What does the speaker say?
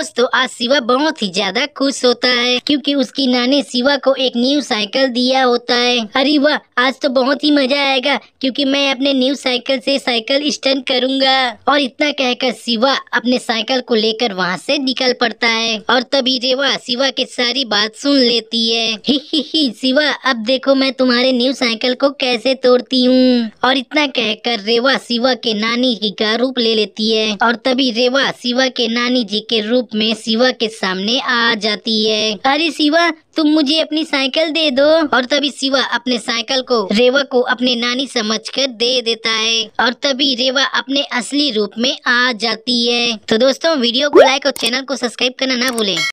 दोस्तों आज शिवा बहुत ही ज्यादा खुश होता है क्योंकि उसकी नानी शिवा को एक न्यू साइकिल दिया होता है अरे वाह आज तो बहुत ही मजा आएगा क्योंकि मैं अपने न्यू साइकिल से साइकिल स्टंट करूंगा और इतना कहकर शिवा अपने साइकिल को लेकर वहाँ से निकल पड़ता है और तभी रेवा शिवा की सारी बात सुन लेती है शिवा अब देखो मैं तुम्हारे न्यू साइकिल को कैसे तोड़ती हूँ और इतना कहकर रेवा शिवा के नानी की का रूप ले लेती है और तभी रेवा शिवा के नानी जी के रूप रूप में शिवा के सामने आ जाती है अरे शिवा तुम मुझे अपनी साइकिल दे दो और तभी शिवा अपने साइकिल को रेवा को अपने नानी समझकर दे देता है और तभी रेवा अपने असली रूप में आ जाती है तो दोस्तों वीडियो को लाइक और चैनल को सब्सक्राइब करना ना भूले